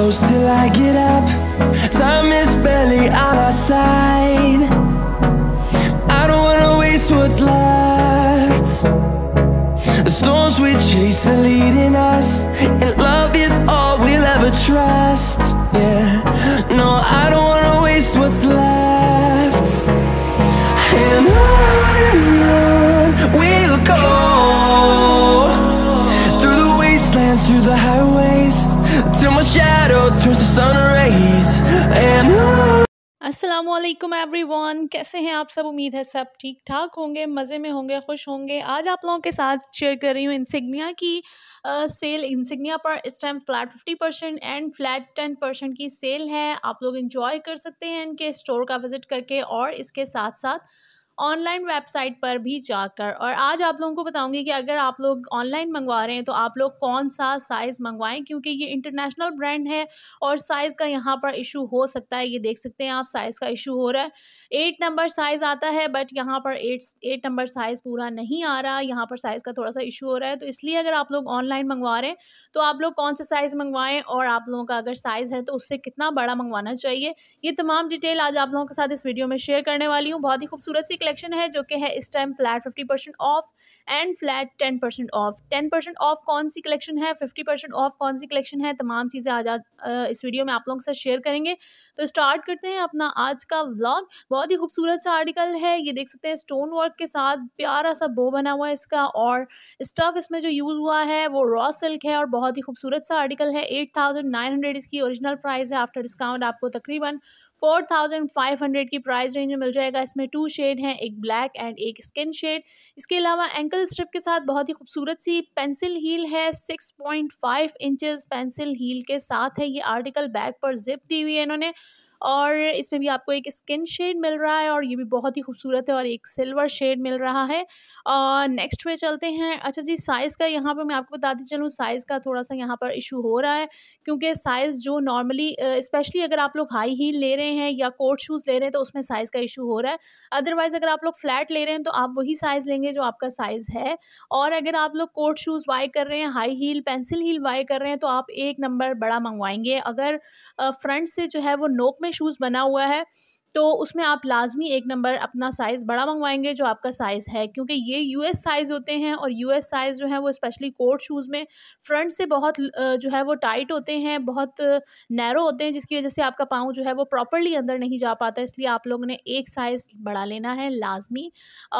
close till I get up Time is barely on our side I don't wanna waste what's left The storms we chase are leading us And love is all we'll ever trust Yeah, no, I don't wanna waste what's left And on and on we'll go Through the wastelands, through the highways Till my shadow असलम everyone कैसे हैं आप सब उम्मीद है सब ठीक ठाक होंगे मज़े में होंगे खुश होंगे आज आप लोगों के साथ शेयर कर रही हूँ इंसिग्निया की आ, सेल इंसिग्निया पर इस time flat fifty percent and flat ten percent की सेल है आप लोग इंजॉय कर सकते हैं इनके स्टोर का विज़िट करके और इसके साथ साथ ऑनलाइन वेबसाइट पर भी जाकर और आज आप लोगों को बताऊंगी कि अगर आप लोग ऑनलाइन मंगवा रहे हैं तो आप लोग कौन सा साइज़ मंगवाएं क्योंकि ये इंटरनेशनल ब्रांड है और साइज़ का यहाँ पर इशू हो सकता है ये देख सकते हैं आप साइज़ का इशू हो रहा है एट नंबर साइज़ आता है बट यहाँ पर एट एट नंबर साइज़ पूरा नहीं आ रहा यहाँ पर साइज़ का थोड़ा सा इशू हो रहा है तो इसलिए अगर आप लोग ऑनलाइन मंगवा रहे हैं तो आप लोग कौन सा साइज़ मंगवाएं और आप लोगों का अगर साइज़ है तो उससे कितना बड़ा मंगवाना चाहिए ये तमाम डिटेल आज आप लोगों के साथ इस वीडियो में शेयर करने वाली हूँ बहुत ही खूबसूरत सी कलेक्शन है जो कि है इस time flat fifty percent off and flat ten percent off ten percent off कौन सी कलेक्शन है फिफ्टी परसेंट ऑफ कौन सी कलेक्शन है तमाम चीज़ें आज इस वीडियो में आप लोगों के साथ शेयर करेंगे तो स्टार्ट करते हैं अपना आज का व्लॉग बहुत ही खूबसूरत सा आर्टिकल है ये देख सकते हैं स्टोन वर्क के साथ प्यारा सा बो बना हुआ है इसका और स्टफ़ इसमें जो यूज़ हुआ है वो रॉ सिल्क है और बहुत ही खूबसूरत सा आर्टिकल है एट इसकी ओरिजिनल प्राइस है आफ्टर डिस्काउंट आपको तकरीबन फोर थाउजेंड फाइव हंड्रेड की प्राइस रेंज में मिल जाएगा इसमें टू शेड हैं एक ब्लैक एंड एक स्किन शेड इसके अलावा एंकल स्ट्रिप के साथ बहुत ही खूबसूरत सी पेंसिल हील है six point five inches pencil heel के साथ है ये आर्टिकल बैग पर जिप दी हुई है इन्होंने और इसमें भी आपको एक स्किन शेड मिल रहा है और ये भी बहुत ही खूबसूरत है और एक सिल्वर शेड मिल रहा है और नेक्स्ट पे चलते हैं अच्छा जी साइज़ का यहाँ पर मैं आपको बताती चलूँ साइज़ का थोड़ा सा यहाँ पर इशू हो रहा है क्योंकि साइज़ जो नॉर्मली स्पेशली अगर आप लोग हाई हील ले रहे हैं या कोट शूज़ ले रहे हैं तो उसमें साइज़ का इशू हो रहा है अदरवाइज़ अगर आप लोग फ्लैट ले रहे हैं तो आप वही साइज़ लेंगे जो आपका साइज़ है और अगर आप लोग कोट शूज़ बाई कर रहे हैं high heel pencil heel buy कर रहे हैं तो आप एक नंबर बड़ा मंगवाएंगे अगर फ्रंट से जो है वो नोक में शूज बना हुआ है तो उसमें आप लाजमी एक नंबर अपना साइज़ बड़ा मंगवाएंगे जो आपका साइज़ है क्योंकि ये यूएस साइज़ होते हैं और यूएस साइज़ जो है वो स्पेशली कोट शूज़ में फ्रंट से बहुत जो है वो टाइट होते हैं बहुत नैरो होते हैं जिसकी वजह से आपका पाँव जो है वो प्रॉपरली अंदर नहीं जा पाता इसलिए आप लोगों ने एक साइज़ बड़ा लेना है लाजमी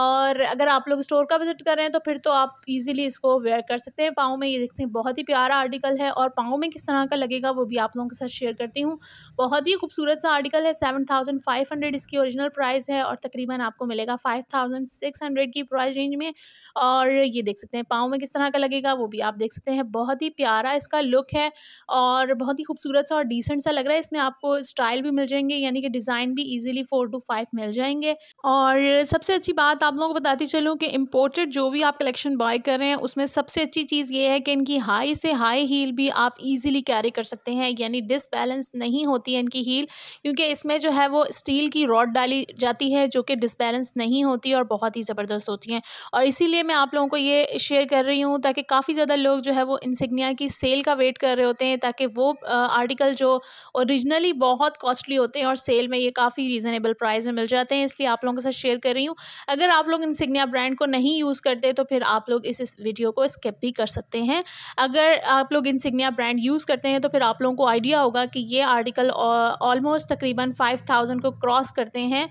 और अगर आप लोग स्टोर का विज़िट कर रहे हैं तो फिर तो आप ईज़िली इसको वेयर कर सकते हैं पाँव में ये देखते हैं बहुत ही प्यारा आर्टिकल है और पाँव में किस तरह का लगेगा वो भी आप लोगों के साथ शेयर करती हूँ बहुत ही खूबसूरत सा आर्टिकल है seven thousand five five hundred इसकी ओरिजिनल प्राइस है और तकरीबन आपको मिलेगा फाइव थाउजेंड सिक्स हंड्रेड की प्राइस रेंज में और ये देख सकते हैं पाँव में किस तरह का लगेगा वो भी आप देख सकते हैं बहुत ही प्यारा इसका लुक है और बहुत ही खूबसूरत सा और डिसेंट सा लग रहा है इसमें आपको स्टाइल भी मिल जाएंगे यानी कि डिज़ाइन भी ईजिली फोर टू फाइव मिल जाएंगे और सबसे अच्छी बात आप लोगों को बताती चलूँ कि इम्पोर्टेड जो भी आप कलेक्शन बाय कर रहे हैं उसमें सबसे अच्छी चीज़ ये है कि इनकी हाई से हाई हील भी आप ईजिली कैरी कर सकते हैं यानी डिसबैलेंस नहीं होती है इनकी हील क्योंकि इसमें जो है वो स्टील की रॉड डाली जाती है जो कि डिसबैलेंस नहीं होती और बहुत ही ज़बरदस्त होती हैं और इसीलिए मैं आप लोगों को ये शेयर कर रही हूँ ताकि काफ़ी ज़्यादा लोग जो है वो इंसिग्निया की सेल का वेट कर रहे होते हैं ताकि वो आर्टिकल जो ओरिजिनली बहुत कॉस्टली होते हैं और सेल में ये काफ़ी रीज़नेबल प्राइस में मिल जाते हैं इसलिए आप लोगों के साथ शेयर कर रही हूँ अगर आप लोग इंसिग्निया ब्रांड को नहीं यूज़ करते तो फिर आप लोग इस, इस वीडियो को स्किप भी कर सकते हैं अगर आप लोग इंसिग्निया ब्रांड यूज़ करते हैं तो फिर आप लोगों को आइडिया होगा कि ये आर्टिकल ऑलमोस्ट तकरीबन फाइव थाउजेंड को क्रॉस करते हैं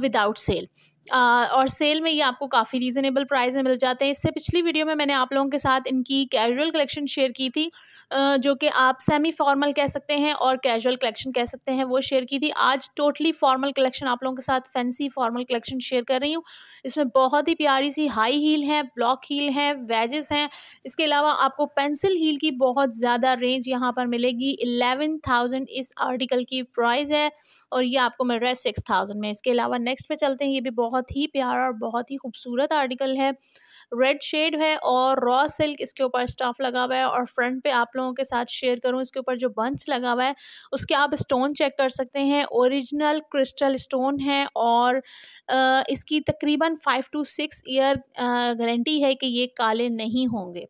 विदाउट uh, सेल और सेल में ये आपको काफ़ी रीज़नेबल प्राइस में मिल जाते हैं इससे पिछली वीडियो में मैंने आप लोगों के साथ इनकी कैजुअल कलेक्शन शेयर की थी जो कि आप सेमी फॉर्मल कह सकते हैं और कैजुअल कलेक्शन कह सकते हैं वो शेयर की थी आज टोटली फॉर्मल कलेक्शन आप लोगों के साथ फैंसी फॉर्मल कलेक्शन शेयर कर रही हूँ इसमें बहुत ही प्यारी सी हाई हील है ब्लॉक हील है वेजेस हैं इसके अलावा आपको पेंसिल हील की बहुत ज़्यादा रेंज यहाँ पर मिलेगी एलेवन थाउजेंड इस आर्टिकल की प्राइज़ है और ये आपको मिल रहा है सिक्स थाउजेंड में इसके अलावा नेक्स्ट पर चलते हैं ये भी बहुत बहुत ही प्यारा और बहुत ही खूबसूरत आर्टिकल है रेड शेड है और रॉ सिल्क इसके ऊपर स्टफ लगा हुआ है और फ्रंट पे आप लोगों के साथ शेयर करूँ इसके ऊपर जो बंच लगा हुआ है उसके आप स्टोन चेक कर सकते हैं ओरिजिनल क्रिस्टल स्टोन है और इसकी तकरीबन five to six year guarantee है कि ये काले नहीं होंगे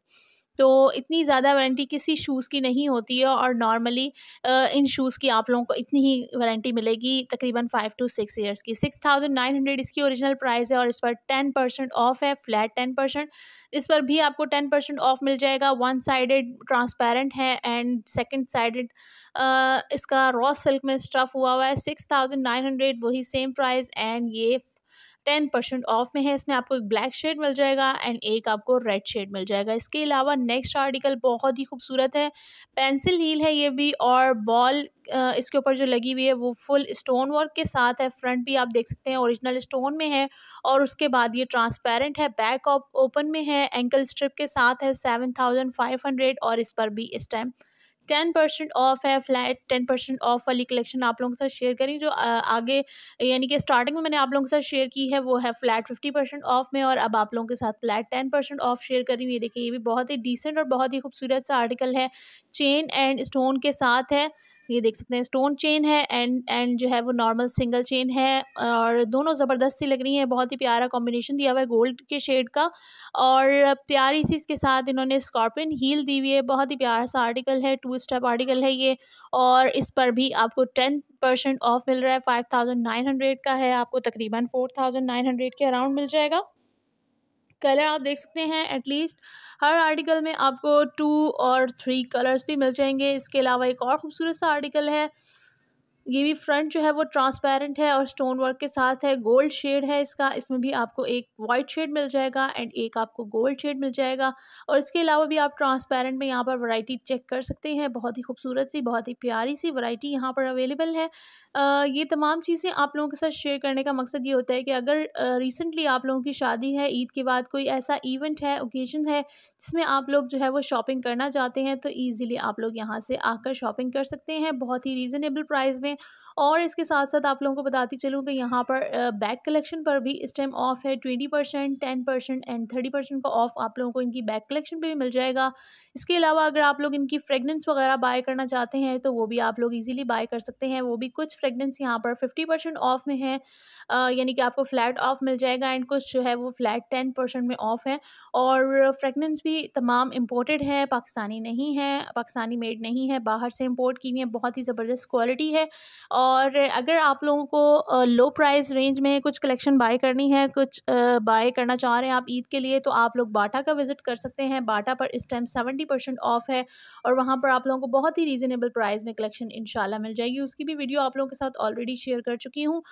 तो इतनी ज़्यादा वारंटी किसी शूज़ की नहीं होती है और नॉर्मली इन शूज़ की आप लोगों को इतनी ही वारंटी मिलेगी तकरीबन फाइव टू सिक्स ईयर्स की सिक्स थाउजेंड नाइन हंड्रेड इसकी ओरिजिनल प्राइस है और इस पर टेन परसेंट ऑफ है फ्लैट टेन परसेंट इस पर भी आपको टेन परसेंट ऑफ मिल जाएगा वन साइडेड ट्रांसपेरेंट है एंड सेकेंड साइडेड इसका रॉ सिल्क में स्टफ़ हुआ हुआ है सिक्स थाउजेंड नाइन हंड्रेड वही सेम प्राइस एंड ये टेन परसेंट ऑफ में है इसमें आपको एक ब्लैक शेड मिल जाएगा एंड एक आपको रेड शेड मिल जाएगा इसके अलावा नेक्स्ट आर्टिकल बहुत ही खूबसूरत है पेंसिल हील है ये भी और बॉल इसके ऊपर जो लगी हुई है वो फुल स्टोन वर्क के साथ है फ्रंट भी आप देख सकते हैं ओरिजिनल स्टोन में है और उसके बाद ये ट्रांसपेरेंट है बैक ओपन में है एंकल स्ट्रिप के साथ है सेवन थाउजेंड फाइव हंड्रेड और इस पर भी इस टाइम टेन परसेंट ऑफ है फ्लैट टेन परसेंट ऑफ वाली कलेक्शन आप लोगों के साथ शेयर करी जो आगे यानी कि स्टार्टिंग में मैंने आप लोगों के साथ शेयर की है वो है फ्लैट फिफ्टी परसेंट ऑफ में और अब आप लोगों के साथ flat ten percent off share कर रही हूँ ये देखिए ये भी बहुत ही डिसेंट और बहुत ही खूबसूरत सा आर्टिकल है चेन एंड स्टोन के साथ है ये देख सकते हैं स्टोन चेन है एंड एंड जो है वो नॉर्मल सिंगल चेन है और दोनों ज़बरदस्त सी लग रही हैं बहुत ही प्यारा कॉम्बिनेशन दिया हुआ है गोल्ड के शेड का और प्यारी सी इसके साथ इन्होंने स्कॉर्पिन हील दी हुई है बहुत ही प्यारा सा आर्टिकल है टू स्टेप आर्टिकल है ये और इस पर भी आपको टेन परसेंट ऑफ मिल रहा है फाइव थाउजेंड नाइन हंड्रेड का है आपको तकरीबन फोर थाउजेंड नाइन हंड्रेड के अराउंड मिल जाएगा कलर आप देख सकते हैं एटलीस्ट हर आर्टिकल में आपको टू और थ्री कलर्स भी मिल जाएंगे इसके अलावा एक और ख़ूबसूरत सा आर्टिकल है ये भी फ्रंट जो है वो ट्रांसपेरेंट है और स्टोन वर्क के साथ है गोल्ड शेड है इसका इसमें भी आपको एक वाइट शेड मिल जाएगा एंड एक आपको गोल्ड शेड मिल जाएगा और इसके अलावा भी आप ट्रांसपेरेंट में यहाँ पर वैरायटी चेक कर सकते हैं बहुत ही खूबसूरत सी बहुत ही प्यारी सी वैरायटी यहाँ पर अवेलेबल है आ, ये तमाम चीज़ें आप लोगों के साथ शेयर करने का मकसद ये होता है कि अगर रिसेंटली आप लोगों की शादी है ईद के बाद कोई ऐसा इवेंट है ओकेजन है जिसमें आप लोग जो है वो शॉपिंग करना चाहते हैं तो ईज़िली आप लोग यहाँ से आकर शॉपिंग कर सकते हैं बहुत ही रीज़नेबल प्राइस में और इसके साथ साथ आप लोगों को बताती चलूँ कि यहाँ पर बैग कलेक्शन पर भी इस टाइम ऑफ है twenty percent ten percent and thirty percent का ऑफ आप लोगों को इनकी बैग कलेक्शन पे भी मिल जाएगा इसके अलावा अगर आप लोग इनकी फ्रेगनेंस वगैरह बाय करना चाहते हैं तो वो भी आप लोग इजीली बाय कर सकते हैं वो भी कुछ फ्रेगनेंस यहाँ पर फिफ्टी परसेंट ऑफ में है यानी कि आपको फ्लैट ऑफ मिल जाएगा एंड कुछ जो है वो फ्लैट टेन परसेंट में ऑफ है और फ्रेगनेंस भी तमाम इम्पोर्टेड है पाकिस्तानी नहीं है पाकिस्तानी मेड नहीं है बाहर से इम्पोर्ट की हुई है बहुत ही ज़बरदस्त क्वालिटी है और अगर आप लोगों को लो प्राइस रेंज में कुछ कलेक्शन बाय करनी है कुछ बाय करना चाह रहे हैं आप ईद के लिए तो आप लोग बाटा का विज़िट कर सकते हैं बाटा पर इस टाइम सेवेंटी परसेंट ऑफ है और वहाँ पर आप लोगों को बहुत ही रीज़नेबल प्राइस में कलेक्शन इन मिल जाएगी उसकी भी वीडियो आप लोगों के साथ ऑलरेडी शेयर कर चुकी हूँ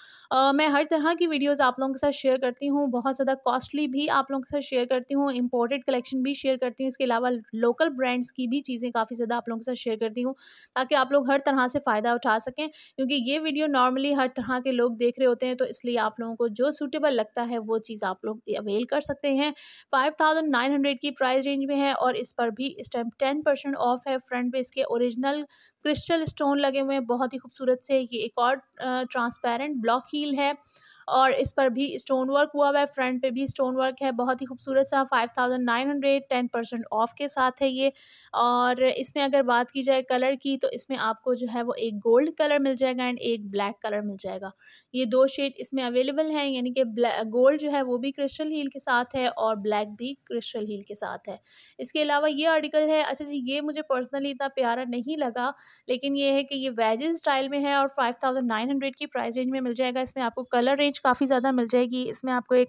मैं हर तरह की वीडियोज़ आप लोगों के साथ शेयर करती हूँ बहुत ज़्यादा कॉस्टली भी आप लोगों के साथ शेयर करती हूँ इम्पोर्टेड कलेक्शन भी शेयर करती हूँ इसके अलावा लोकल ब्रांड्स की भी चीज़ें काफ़ी ज़्यादा आप लोगों के साथ शेयर करती हूँ ताकि आप लोग हर तरह से फ़ायदा उठा सकें क्योंकि ये वीडियो नॉर्मली हर तरह के लोग देख रहे होते हैं तो इसलिए आप लोगों को जो सूटेबल लगता है वो चीज़ आप लोग अवेल कर सकते हैं फाइव थाउजेंड नाइन हंड्रेड की प्राइस रेंज में है और इस पर भी इस टाइम टेन परसेंट ऑफ है फ्रंट पे इसके ओरिजिनल क्रिस्टल स्टोन लगे हुए हैं बहुत ही खूबसूरत से ये एक और ट्रांसपेरेंट ब्लॉक हील है और इस पर भी स्टोन वर्क हुआ हुआ है फ्रंट पे भी स्टोन वर्क है बहुत ही खूबसूरत सा five thousand nine hundred ten percent off के साथ है ये और इसमें अगर बात की जाए कलर की तो इसमें आपको जो है वो एक गोल्ड कलर मिल जाएगा एंड एक ब्लैक कलर मिल जाएगा ये दो शेड इसमें अवेलेबल हैं यानी कि गोल्ड जो है वो भी क्रिस्टल हील के साथ है और ब्लैक भी क्रिस्टल हील के साथ है इसके अलावा ये आर्टिकल है अच्छा जी ये मुझे पर्सनली इतना प्यारा नहीं लगा लेकिन ये है कि ये वेजिन स्टाइल में है और फाइव थाउजेंड नाइन हंड्रेड की प्राइस रेंज में मिल जाएगा इसमें आपको कलर रेंज रेंज काफ़ी ज़्यादा मिल जाएगी इसमें आपको एक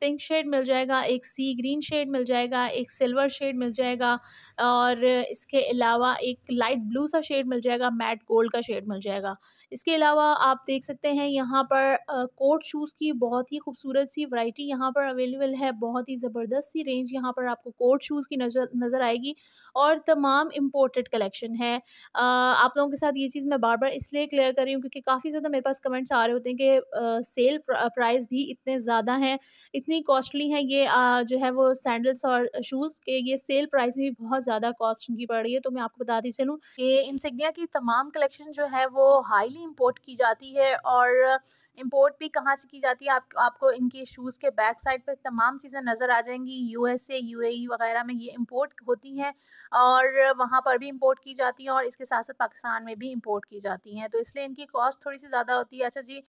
पिंक शेड मिल जाएगा एक सी ग्रीन शेड मिल जाएगा एक सिल्वर शेड मिल जाएगा और इसके अलावा एक लाइट ब्लू सा शेड मिल जाएगा मैट गोल्ड का शेड मिल जाएगा इसके अलावा आप देख सकते हैं यहाँ पर कोट शूज़ की बहुत ही खूबसूरत सी वैरायटी यहाँ पर अवेलेबल है बहुत ही ज़बरदस्त सी रेंज यहाँ पर आपको कोट शूज़ की नज़र नज़र आएगी और तमाम इम्पोर्टेड कलेक्शन है आप लोगों के साथ ये चीज़ मैं बार बार इसलिए क्लियर कर रही हूँ क्योंकि काफ़ी ज़्यादा मेरे पास कमेंट्स आ रहे होते हैं कि सेल प्राइस भी इतने ज़्यादा हैं इतनी कॉस्टली हैं ये आ, जो है वो सैंडल्स और शूज़ के ये सेल प्राइस भी बहुत ज़्यादा कॉस्ट की पड़ रही है तो मैं आपको बताती चलूँ कि इंसिग्निया की तमाम कलेक्शन जो है वो हाईली इम्पोर्ट की जाती है और इम्पोर्ट भी कहाँ से की जाती है आप, आपको इनके शूज़ के बैक साइड पर तमाम चीज़ें नज़र आ जाएंगी यूएसए यूएई वगैरह में ये इम्पोर्ट होती हैं और वहाँ पर भी इम्पोर्ट की जाती हैं और इसके साथ साथ पाकिस्तान में भी इम्पोर्ट की जाती हैं तो इसलिए इनकी कॉस्ट थोड़ी सी ज़्यादा होती है अच्छा जी